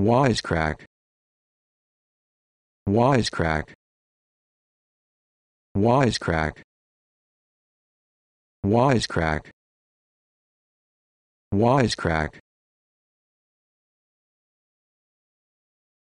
Wisecrack Wisecrack Wisecrack Wisecrack Wisecrack